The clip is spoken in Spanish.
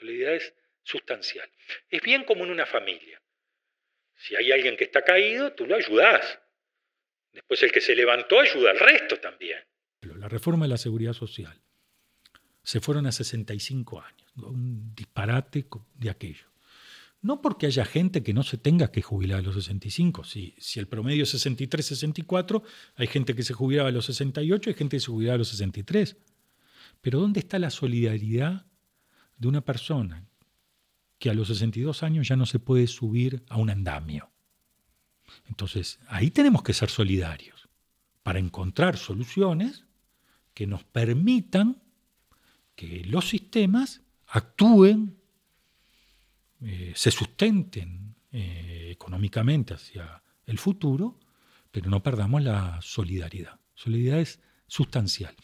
Solidaridad es sustancial. Es bien como en una familia. Si hay alguien que está caído, tú lo ayudás. Después el que se levantó ayuda al resto también. La reforma de la seguridad social. Se fueron a 65 años, un disparate de aquello. No porque haya gente que no se tenga que jubilar a los 65. Si, si el promedio es 63, 64, hay gente que se jubilaba a los 68, hay gente que se jubilaba a los 63. Pero ¿dónde está la solidaridad de una persona que a los 62 años ya no se puede subir a un andamio. Entonces, ahí tenemos que ser solidarios para encontrar soluciones que nos permitan que los sistemas actúen, eh, se sustenten eh, económicamente hacia el futuro, pero no perdamos la solidaridad. Solidaridad es sustancial.